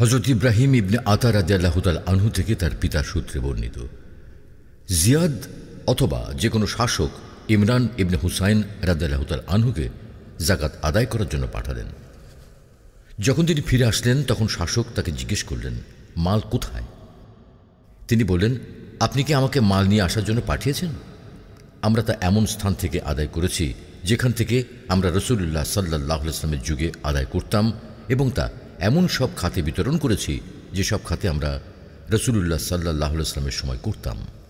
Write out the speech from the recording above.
হজরত ইব্রাহিম ইবনে আতা রাজিয়াল্লাহতাল আনহু থেকে তার পিতার সূত্রে বর্ণিত জিয়াদ অথবা যে কোনো শাসক ইমরান ইবনে হুসাইন রাজিয়াল্লাহতাল আনহুকে জাকাত আদায় করার জন্য পাঠালেন যখন তিনি ফিরে আসলেন তখন শাসক তাকে জিজ্ঞেস করলেন মাল কোথায় তিনি বললেন আপনি কি আমাকে মাল নিয়ে আসার জন্য পাঠিয়েছেন আমরা তা এমন স্থান থেকে আদায় করেছি যেখান থেকে আমরা রসুল্লাহ সাল্লাহ ইসলামের যুগে আদায় করতাম এবং তা এমন সব খাতে বিতরণ করেছি যেসব খাতে আমরা রসুলুল্লাহ সাল্লাহ আসলামের সময় করতাম